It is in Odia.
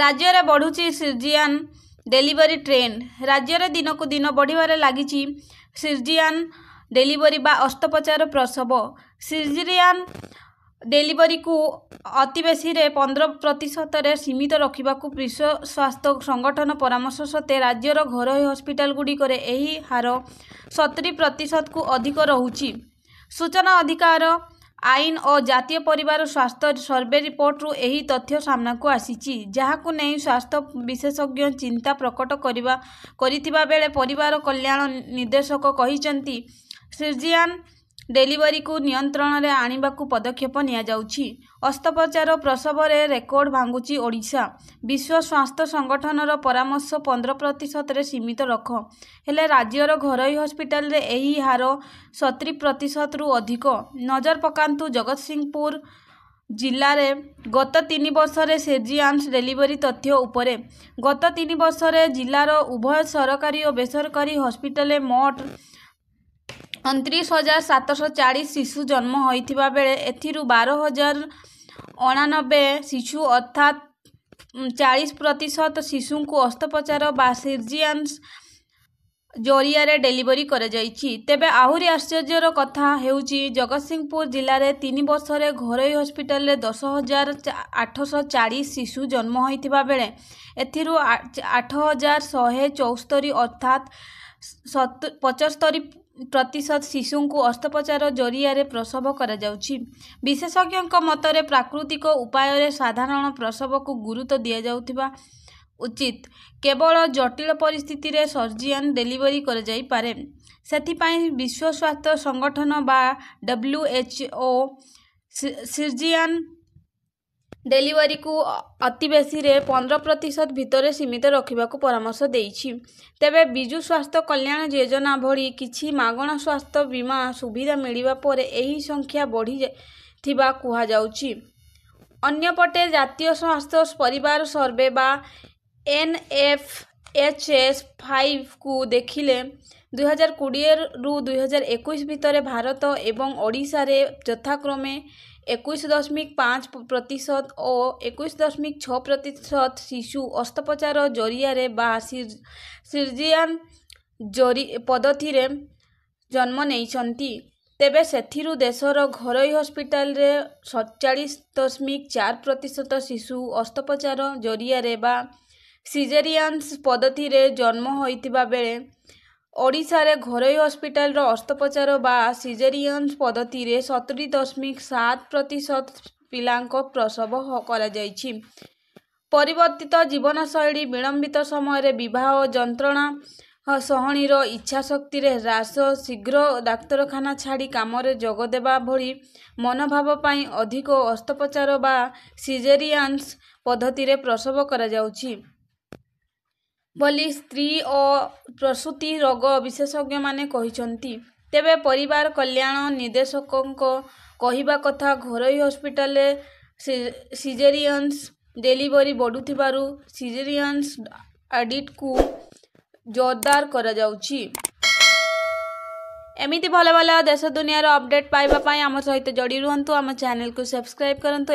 ରାଜ୍ୟରେ ବଢ଼ୁଛି ସିର୍ଜିଆନ୍ ଡେଲିଭରି ଟ୍ରେଣ୍ଡ ରାଜ୍ୟରେ ଦିନକୁ ଦିନ ବଢ଼ିବାରେ ଲାଗିଛି ସିର୍ଜିଆନ୍ ଡେଲିଭରି ବା ଅସ୍ତ୍ରୋପଚାର ପ୍ରସବ ସିର୍ଜିଆନ୍ ଡେଲିଭରିକୁ ଅତି ବେଶୀରେ ପନ୍ଦର ପ୍ରତିଶତରେ ସୀମିତ ରଖିବାକୁ ବିଶ୍ୱ ସ୍ୱାସ୍ଥ୍ୟ ସଂଗଠନ ପରାମର୍ଶ ସତ୍ତ୍ୱେ ରାଜ୍ୟର ଘରୋଇ ହସ୍ପିଟାଲଗୁଡ଼ିକରେ ଏହି ହାର ସତୁରୀ ପ୍ରତିଶତକୁ ଅଧିକ ରହୁଛି ସୂଚନା ଅଧିକାର ଆଇନ ଓ ଜାତୀୟ ପରିବାର ସ୍ୱାସ୍ଥ୍ୟ ସର୍ଭେ ରିପୋର୍ଟରୁ ଏହି ତଥ୍ୟ ସାମ୍ନାକୁ ଆସିଛି ଯାହାକୁ ନେଇ ସ୍ୱାସ୍ଥ୍ୟ ବିଶେଷଜ୍ଞ ଚିନ୍ତା ପ୍ରକଟ କରିବା କରିଥିବା ବେଳେ ପରିବାର କଲ୍ୟାଣ ନିର୍ଦ୍ଦେଶକ କହିଛନ୍ତି ସିର୍ଜିଆନ୍ ଡେଲିଭରିକୁ ନିୟନ୍ତ୍ରଣରେ ଆଣିବାକୁ ପଦକ୍ଷେପ ନିଆଯାଉଛି ଅସ୍ତ୍ରୋପଚାର ପ୍ରସବରେ ରେକର୍ଡ ଭାଙ୍ଗୁଛି ଓଡ଼ିଶା ବିଶ୍ୱ ସ୍ୱାସ୍ଥ୍ୟ ସଂଗଠନର ପରାମର୍ଶ ପନ୍ଦର ପ୍ରତିଶତରେ ସୀମିତ ରଖ ହେଲେ ରାଜ୍ୟର ଘରୋଇ ହସ୍ପିଟାଲରେ ଏହି ହାର ସତୁରୀ ପ୍ରତିଶତରୁ ଅଧିକ ନଜର ପକାନ୍ତୁ ଜଗତସିଂହପୁର ଜିଲ୍ଲାରେ ଗତ ତିନି ବର୍ଷରେ ସେଜିଆନ୍ସ ଡେଲିଭରି ତଥ୍ୟ ଉପରେ ଗତ ତିନି ବର୍ଷରେ ଜିଲ୍ଲାର ଉଭୟ ସରକାରୀ ଓ ବେସରକାରୀ ହସ୍ପିଟାଲରେ ମୋଟ ଅଣତିରିଶ ହଜାର ସାତଶହ ଚାଳିଶ ଶିଶୁ ଜନ୍ମ ହୋଇଥିବା ବେଳେ ଏଥିରୁ ବାର ହଜାର ଅଣାନବେ ଶିଶୁ ଅର୍ଥାତ୍ ଚାଳିଶ ପ୍ରତିଶତ ଶିଶୁଙ୍କୁ ଅସ୍ତ୍ରୋପଚାର ବା ସିର୍ଜିଆନ୍ସ ଜରିଆରେ ଡେଲିଭରି କରାଯାଇଛି ତେବେ ଆହୁରି ଆଶ୍ଚର୍ଯ୍ୟର କଥା ହେଉଛି ଜଗତସିଂହପୁର ଜିଲ୍ଲାରେ ତିନି ବର୍ଷରେ ଘରୋଇ ହସ୍ପିଟାଲରେ ଦଶ ହଜାର ଆଠଶହ ଚାଳିଶ ଶିଶୁ ଜନ୍ମ ହୋଇଥିବା ବେଳେ ଏଥିରୁ ଆଠ ହଜାର ଶହେ ଚଉସ୍ତରୀ ଅର୍ଥାତ୍ ପଞ୍ଚସ୍ତରୀ ପ୍ରତିଶତ ଶିଶୁଙ୍କୁ ଅସ୍ତ୍ରୋପଚାର ଜରିଆରେ ପ୍ରସବ କରାଯାଉଛି ବିଶେଷଜ୍ଞଙ୍କ ମତରେ ପ୍ରାକୃତିକ ଉପାୟରେ ସାଧାରଣ ପ୍ରସବକୁ ଗୁରୁତ୍ୱ ଦିଆଯାଉଥିବା ଉଚିତ କେବଳ ଜଟିଳ ପରିସ୍ଥିତିରେ ସର୍ଜିଆନ୍ ଡେଲିଭରି କରାଯାଇପାରେ ସେଥିପାଇଁ ବିଶ୍ୱ ସ୍ୱାସ୍ଥ୍ୟ ସଂଗଠନ ବା ଡବ୍ଲ୍ୟୁ ଏଚ୍ ଓ ସିର୍ଜିଆନ୍ ଡେଲିଭରିକୁ ଅତିବେଶୀରେ ପନ୍ଦର ପ୍ରତିଶତ ଭିତରେ ସୀମିତ ରଖିବାକୁ ପରାମର୍ଶ ଦେଇଛି ତେବେ ବିଜୁ ସ୍ୱାସ୍ଥ୍ୟ କଲ୍ୟାଣ ଯୋଜନା ଭଳି କିଛି ମାଗଣା ସ୍ୱାସ୍ଥ୍ୟ ବୀମା ସୁବିଧା ମିଳିବା ପରେ ଏହି ସଂଖ୍ୟା ବଢ଼ିଥିବା କୁହାଯାଉଛି ଅନ୍ୟପଟେ ଜାତୀୟ ସ୍ୱାସ୍ଥ୍ୟ ପରିବାର ସର୍ଭେ ବା ଏନ୍ ଏଫ୍ ଏଚ୍ ଏସ୍ ଫାଇଭ୍କୁ ଦେଖିଲେ ଦୁଇହଜାର କୋଡ଼ିଏରୁ ଦୁଇହଜାର ଏକୋଇଶ ଭିତରେ ଭାରତ ଏବଂ ଓଡ଼ିଶାରେ ଯଥାକ୍ରମେ ଏକୋଇଶ ଦଶମିକ ପାଞ୍ଚ ପ୍ରତିଶତ ଓ ଏକୋଇଶ ଦଶମିକ ଛଅ ପ୍ରତିଶତ ଶିଶୁ ଅସ୍ତ୍ରୋପଚାର ଜରିଆରେ ବା ସିର୍ଜିଆନ୍ ଜରି ପଦ୍ଧତିରେ ଜନ୍ମ ନେଇଛନ୍ତି ତେବେ ସେଥିରୁ ଦେଶର ଘରୋଇ ହସ୍ପିଟାଲରେ ସତଚାଳିଶ ଦଶମିକ ଚାରି ପ୍ରତିଶତ ଶିଶୁ ଅସ୍ତ୍ରୋପଚାର ଜରିଆରେ ବା ସିଜେରିଆନ୍ସ ପଦ୍ଧତିରେ ଜନ୍ମ ହୋଇଥିବା ବେଳେ ଓଡ଼ିଶାରେ ଘରୋଇ ହସ୍ପିଟାଲର ଅସ୍ତ୍ରୋପଚାର ବା ସିଜେରିଆନ୍ସ ପଦ୍ଧତିରେ ସତୁରି ଦଶମିକ ସାତ ପ୍ରତିଶତ ପିଲାଙ୍କ ପ୍ରସବ କରାଯାଇଛି ପରିବର୍ତ୍ତିତ ଜୀବନଶୈଳୀ ବିଳମ୍ବିତ ସମୟରେ ବିବାହ ଯନ୍ତ୍ରଣା ସହଣୀର ଇଚ୍ଛା ଶକ୍ତିରେ ହ୍ରାସ ଶୀଘ୍ର ଡାକ୍ତରଖାନା ଛାଡ଼ି କାମରେ ଯୋଗ ଦେବା ଭଳି ମନୋଭାବ ପାଇଁ ଅଧିକ ଅସ୍ତ୍ରୋପଚାର ବା ସିଜେରିଆନ୍ସ ପଦ୍ଧତିରେ ପ୍ରସବ କରାଯାଉଛି ବୋଲି ସ୍ତ୍ରୀ ଓ ପ୍ରସୂତି ରୋଗ ବିଶେଷଜ୍ଞମାନେ କହିଛନ୍ତି ତେବେ ପରିବାର କଲ୍ୟାଣ ନିର୍ଦ୍ଦେଶକଙ୍କ କହିବା କଥା ଘରୋଇ ହସ୍ପିଟାଲରେ ସିଜେରିଆନ୍ସ ଡେଲିଭରି ବଢ଼ୁଥିବାରୁ ସିଜେରିଆନ୍ସ ଅଡିଟ୍କୁ ଜୋରଦାର କରାଯାଉଛି ଏମିତି ଭଲ ଭଲ ଦେଶ ଦୁନିଆର ଅପଡେଟ୍ ପାଇବା ପାଇଁ ଆମ ସହିତ ଯୋଡ଼ି ରୁହନ୍ତୁ ଆମ ଚ୍ୟାନେଲକୁ ସବସ୍କ୍ରାଇବ୍ କରନ୍ତୁ